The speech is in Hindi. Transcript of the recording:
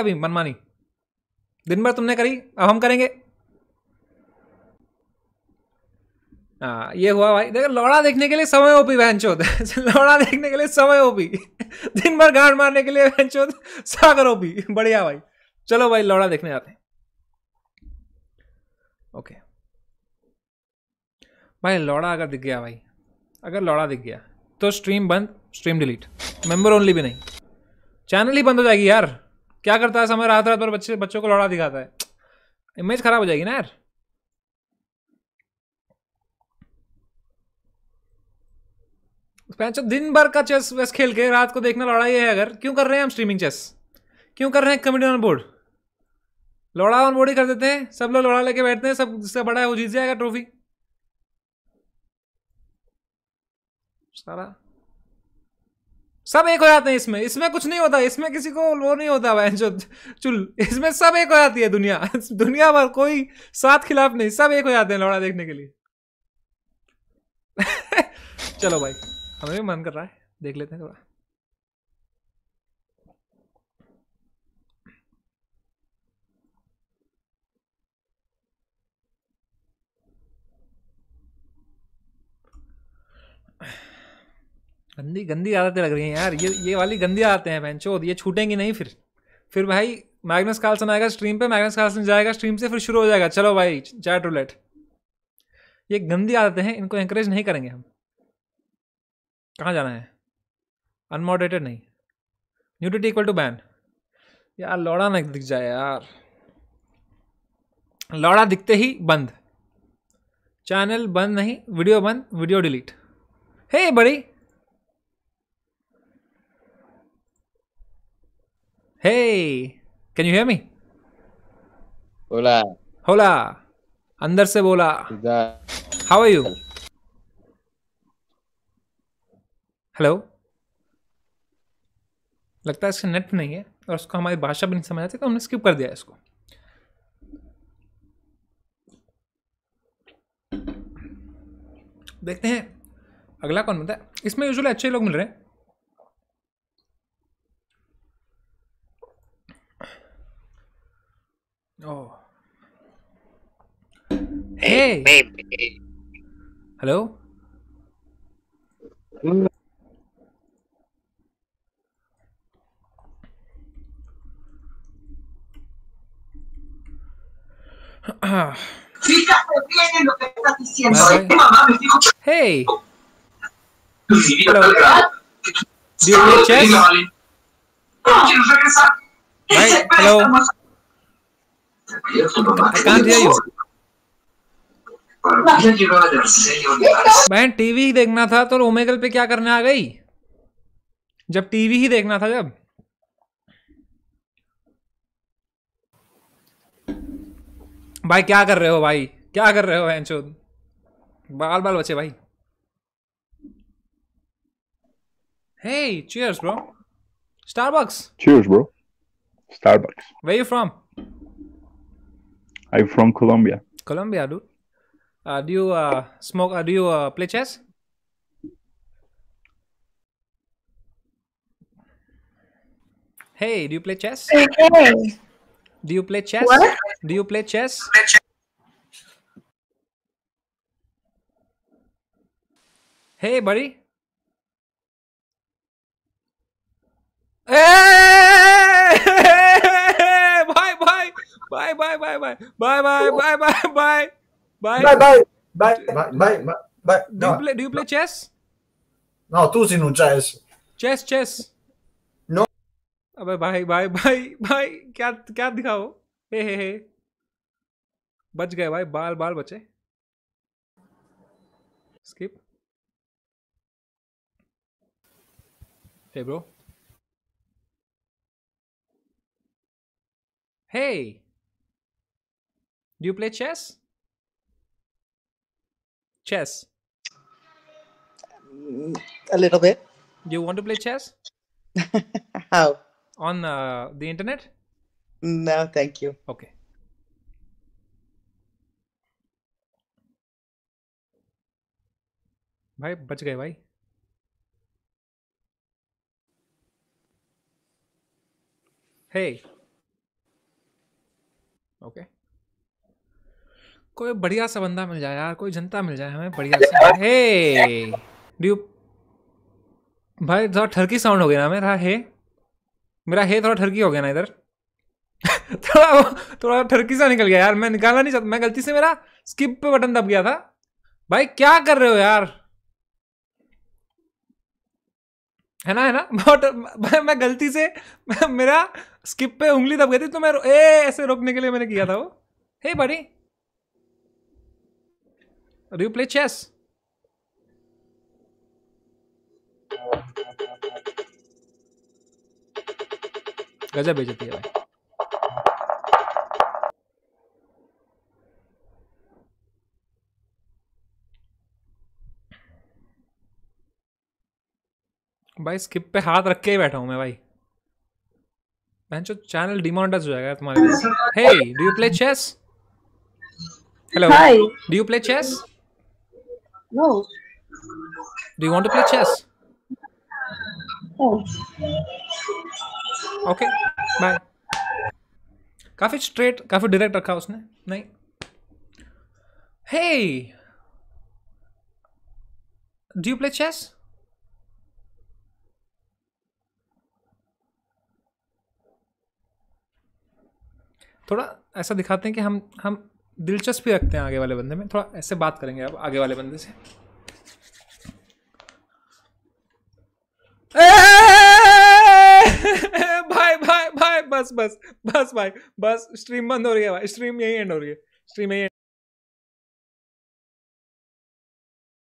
अभी मनमानी दिन भर तुमने करी अब हम करेंगे हाँ ये हुआ भाई देखो लौड़ा देखने के लिए समय ओपी बहन लौड़ा देखने के लिए समय ओपी दिन भर गांड मारने के लिए वहनचोद सागर ओपी बढ़िया भाई चलो भाई लौड़ा देखने जाते हैं ओके भाई लौड़ा अगर दिख गया भाई अगर लौड़ा दिख गया तो स्ट्रीम बंद स्ट्रीम डिलीट मेंबर ओनली भी नहीं चैनल ही बंद हो जाएगी यार क्या करता है समय रात रात पर बच्चे बच्चों को लौड़ा दिखाता है इमेज खराब हो जाएगी ना यार दिन भर का चेस वेस खेल के रात को देखना लौड़ा ये है अगर क्यों कर रहे हैं हम स्ट्रीमिंग चेस क्यों कर रहे हैं कमेडी ऑन बोर्ड लौड़ा ऑन बोर्ड ही कर देते हैं सब लोग लौड़ा लेके बैठते हैं सब जिससे बड़ा है वो जीत जाएगा ट्रॉफी सारा सब एक हो जाते हैं इसमें इसमें कुछ नहीं होता इसमें किसी को वो नहीं होता भाई जो चुल इसमें सब एक हो जाती है दुनिया दुनिया भर कोई साथ खिलाफ नहीं सब एक हो जाते हैं लौड़ा देखने के लिए चलो भाई हमें भी मन कर रहा है देख लेते हैं थोड़ा गंदी गंदी आदतें लग रही हैं यार ये ये वाली गंदी आदतें हैं बेंचो ये छूटेंगी नहीं फिर फिर भाई मैग्नस कार्लसन आएगा स्ट्रीम पे मैग्नस कार्लसन जाएगा स्ट्रीम से फिर शुरू हो जाएगा चलो भाई चैट लेट ये गंदी आदतें हैं इनको इंकरेज नहीं करेंगे हम कहाँ जाना है अनमोडरेटेड नहीं न्यूटिटी इक्वल टू बैन यार लौड़ा ना दिख जाए यार लौड़ा दिखते ही बंद चैनल बंद नहीं वीडियो बंद वीडियो डिलीट हे बड़ी Hey, can you hear me? Hola. Hola. अंदर से बोला हाउ आर यू हेलो लगता है इसका नेट नहीं है और उसको हमारी भाषा भी नहीं समझ आती तो हमने स्किप कर दिया इसको देखते हैं अगला कौन बनता है इसमें यूजुअली अच्छे लोग मिल रहे हैं Hey. Hello? Hey, hello. Hey. Do you chess? Hello. I can't hear you. बहन टीवी ही देखना था तो ओमेगल पे क्या करने आ गई जब टीवी ही देखना था जब भाई क्या कर रहे हो भाई क्या कर रहे हो बहन चोद बाल बाल बचे भाई hey cheers bro Starbucks cheers bro Starbucks where you from I from Colombia Colombia do Uh, do you uh, smoke? Uh, do you uh, play chess? Hey, do you play chess? Hey. Do you play chess? What? Do you play chess? Hey, buddy. Bye. Bye. Bye. Bye. Bye. Bye. Bye. Bye. Do, you play, do you play chess? No, tu sei no chess. Chess, chess. No. bye bye bye bye. भाई What क्या दिखाओ हे Hey hey बच गए भाई बाल बाल बचे skip Hey, bro. Hey! Do you play chess? chess? A little bit. You want to play chess? How? On uh, the internet? No, thank you. Okay. भाई बच गए भाई Hey. Okay. कोई बढ़िया सा बंदा मिल जाए यार कोई जनता मिल जाए हमें बढ़िया सा हे डू भाई थोड़ा ठरकी साउंड हो गया ना मेरा हे मेरा हे थोड़ा ठरकी हो गया ना इधर थोड़ा थोड़ा ठरकी सा निकल गया यार मैं निकालना नहीं चाहता मैं गलती से मेरा स्किप पे बटन दब गया था भाई क्या कर रहे हो यार है ना है ना बट भाई मैं गलती से मेरा स्किप पे उंगली दब गई थी तो मैं ए ऐसे रोकने के लिए मैंने किया था वो हे बड़ी Do you play chess? गजब बेचती है भाई भाई स्किप पे हाथ रख के ही बैठा हूं मैं भाई बहनचो चैनल डिमोनेटाइज हो जाएगा तुम्हारे hey do you play chess hello do you play chess No. Do you want to play chess? Oh. Okay bye काफी स्ट्रेट काफी डायरेक्ट रखा उसने नहीं hey do you play chess थोड़ा ऐसा दिखाते हैं कि हम हम दिलचस्पी रखते हैं आगे वाले बंदे में थोड़ा ऐसे बात करेंगे अब आगे वाले बंदे से भाई भाई भाई बस बस बस भाई बस स्ट्रीम बंद हो रही है भाई स्ट्रीम यही एंड हो रही है स्ट्रीम यही